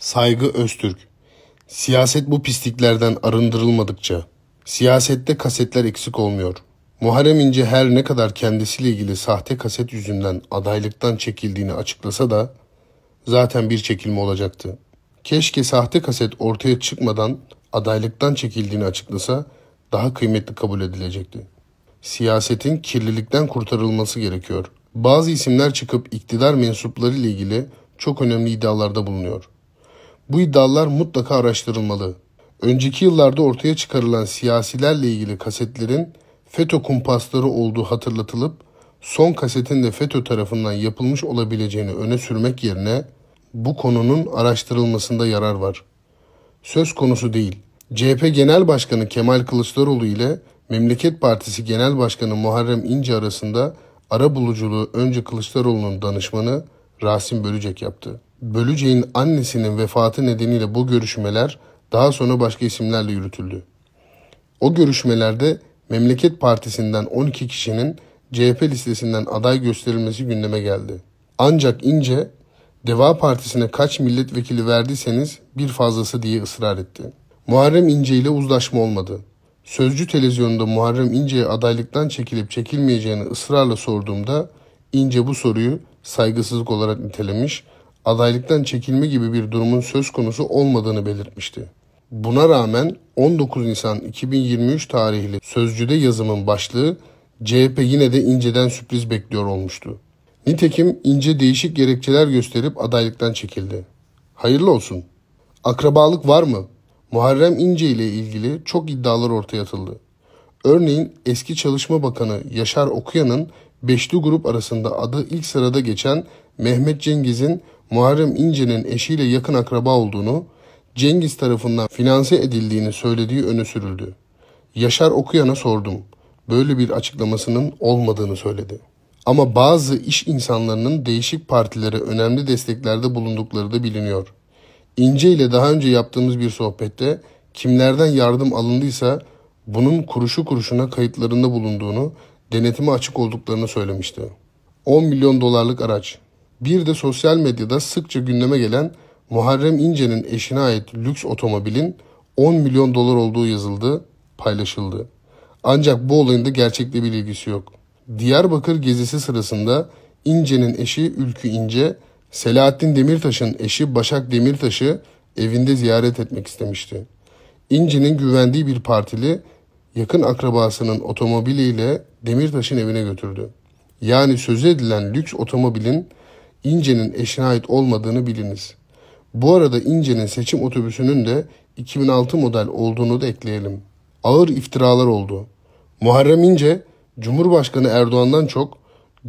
Saygı Öztürk. Siyaset bu pisliklerden arındırılmadıkça, siyasette kasetler eksik olmuyor. Muharrem İnce her ne kadar kendisiyle ilgili sahte kaset yüzünden adaylıktan çekildiğini açıklasa da zaten bir çekilme olacaktı. Keşke sahte kaset ortaya çıkmadan adaylıktan çekildiğini açıklasa daha kıymetli kabul edilecekti. Siyasetin kirlilikten kurtarılması gerekiyor. Bazı isimler çıkıp iktidar mensupları ile ilgili çok önemli iddialarda bulunuyor. Bu iddialar mutlaka araştırılmalı. Önceki yıllarda ortaya çıkarılan siyasilerle ilgili kasetlerin FETÖ kumpasları olduğu hatırlatılıp son kasetin de FETÖ tarafından yapılmış olabileceğini öne sürmek yerine bu konunun araştırılmasında yarar var. Söz konusu değil. CHP Genel Başkanı Kemal Kılıçdaroğlu ile Memleket Partisi Genel Başkanı Muharrem İnce arasında ara buluculuğu önce Kılıçdaroğlu'nun danışmanı Rasim Bölücek yaptı. Bölüceğin annesinin vefatı nedeniyle bu görüşmeler daha sonra başka isimlerle yürütüldü. O görüşmelerde Memleket Partisi'nden 12 kişinin CHP listesinden aday gösterilmesi gündeme geldi. Ancak İnce, Deva Partisi'ne kaç milletvekili verdiyseniz bir fazlası diye ısrar etti. Muharrem İnce ile uzlaşma olmadı. Sözcü televizyonunda Muharrem İnce'ye adaylıktan çekilip çekilmeyeceğini ısrarla sorduğumda İnce bu soruyu saygısızlık olarak nitelemiş adaylıktan çekilme gibi bir durumun söz konusu olmadığını belirtmişti. Buna rağmen 19 Nisan 2023 tarihli sözcüde yazımın başlığı CHP yine de İnce'den sürpriz bekliyor olmuştu. Nitekim İnce değişik gerekçeler gösterip adaylıktan çekildi. Hayırlı olsun. Akrabalık var mı? Muharrem İnce ile ilgili çok iddialar ortaya atıldı. Örneğin eski Çalışma Bakanı Yaşar Okuyan'ın beşli grup arasında adı ilk sırada geçen Mehmet Cengiz'in Muharrem İnce'nin eşiyle yakın akraba olduğunu, Cengiz tarafından finanse edildiğini söylediği öne sürüldü. Yaşar Okuyan'a sordum. Böyle bir açıklamasının olmadığını söyledi. Ama bazı iş insanlarının değişik partilere önemli desteklerde bulundukları da biliniyor. İnce ile daha önce yaptığımız bir sohbette kimlerden yardım alındıysa bunun kuruşu kuruşuna kayıtlarında bulunduğunu, denetime açık olduklarını söylemişti. 10 milyon dolarlık araç, bir de sosyal medyada sıkça gündeme gelen Muharrem İnce'nin eşine ait lüks otomobilin 10 milyon dolar olduğu yazıldı, paylaşıldı. Ancak bu olayın da gerçekle bir ilgisi yok. Diyarbakır gezisi sırasında İnce'nin eşi Ülkü İnce, Selahattin Demirtaş'ın eşi Başak Demirtaş'ı evinde ziyaret etmek istemişti. İnce'nin güvendiği bir partili yakın akrabasının otomobiliyle Demirtaş'ın evine götürdü. Yani söz edilen lüks otomobilin İnce'nin eşine ait olmadığını biliniz. Bu arada İnce'nin seçim otobüsünün de 2006 model olduğunu da ekleyelim. Ağır iftiralar oldu. Muharrem İnce, Cumhurbaşkanı Erdoğan'dan çok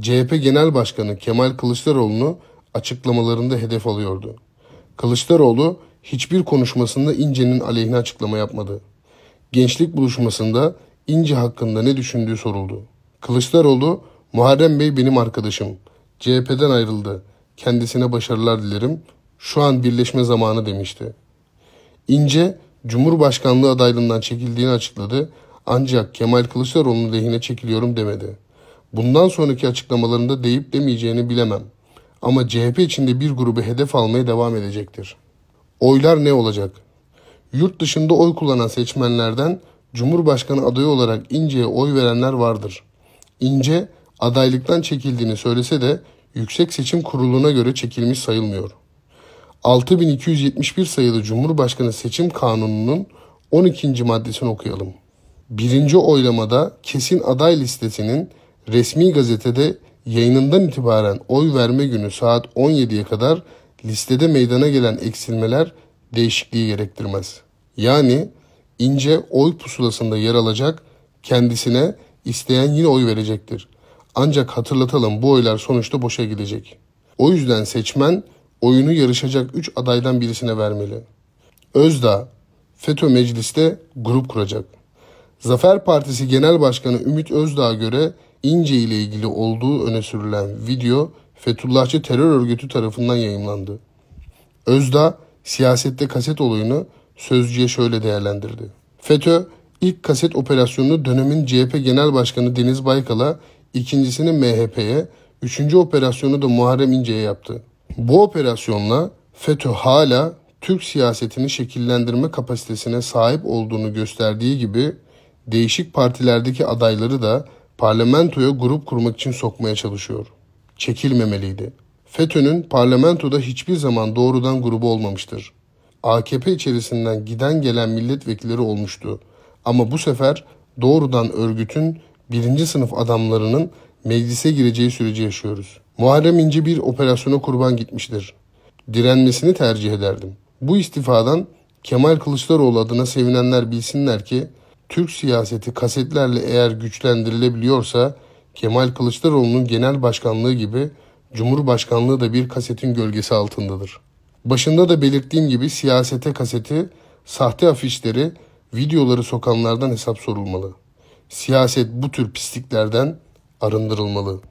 CHP Genel Başkanı Kemal Kılıçdaroğlu'nu açıklamalarında hedef alıyordu. Kılıçdaroğlu hiçbir konuşmasında İnce'nin aleyhine açıklama yapmadı. Gençlik buluşmasında İnce hakkında ne düşündüğü soruldu. Kılıçdaroğlu, Muharrem Bey benim arkadaşım.'' CHP'den ayrıldı. Kendisine başarılar dilerim. Şu an birleşme zamanı demişti. İnce Cumhurbaşkanlığı adaylığından çekildiğini açıkladı ancak Kemal Kılıçdaroğlu'nun lehine çekiliyorum demedi. Bundan sonraki açıklamalarında deyip demeyeceğini bilemem. Ama CHP içinde bir grubu hedef almaya devam edecektir. Oylar ne olacak? Yurt dışında oy kullanan seçmenlerden Cumhurbaşkanı adayı olarak İnce'ye oy verenler vardır. İnce adaylıktan çekildiğini söylese de Yüksek Seçim Kurulu'na göre çekilmiş sayılmıyor. 6271 sayılı Cumhurbaşkanı Seçim Kanunu'nun 12. maddesini okuyalım. Birinci oylamada kesin aday listesinin resmi gazetede yayınından itibaren oy verme günü saat 17'ye kadar listede meydana gelen eksilmeler değişikliği gerektirmez. Yani ince oy pusulasında yer alacak kendisine isteyen yine oy verecektir. Ancak hatırlatalım bu oylar sonuçta boşa gidecek. O yüzden seçmen oyunu yarışacak 3 adaydan birisine vermeli. Özda, FETÖ mecliste grup kuracak. Zafer Partisi Genel Başkanı Ümit Özdağ'a göre İnce ile ilgili olduğu öne sürülen video Fethullahçı terör örgütü tarafından yayımlandı. Özdağ siyasette kaset olayını sözcüye şöyle değerlendirdi. FETÖ ilk kaset operasyonunu dönemin CHP Genel Başkanı Deniz Baykal'a ikincisini MHP'ye, üçüncü operasyonu da Muharrem İnce'ye yaptı. Bu operasyonla FETÖ hala Türk siyasetini şekillendirme kapasitesine sahip olduğunu gösterdiği gibi değişik partilerdeki adayları da parlamentoya grup kurmak için sokmaya çalışıyor. Çekilmemeliydi. FETÖ'nün parlamentoda hiçbir zaman doğrudan grubu olmamıştır. AKP içerisinden giden gelen milletvekilleri olmuştu. Ama bu sefer doğrudan örgütün birinci sınıf adamlarının meclise gireceği süreci yaşıyoruz. Muharrem İnce bir operasyona kurban gitmiştir. Direnmesini tercih ederdim. Bu istifadan Kemal Kılıçdaroğlu adına sevinenler bilsinler ki Türk siyaseti kasetlerle eğer güçlendirilebiliyorsa Kemal Kılıçdaroğlu'nun genel başkanlığı gibi Cumhurbaşkanlığı da bir kasetin gölgesi altındadır. Başında da belirttiğim gibi siyasete kaseti, sahte afişleri, videoları sokanlardan hesap sorulmalı. Siyaset bu tür pisliklerden arındırılmalı.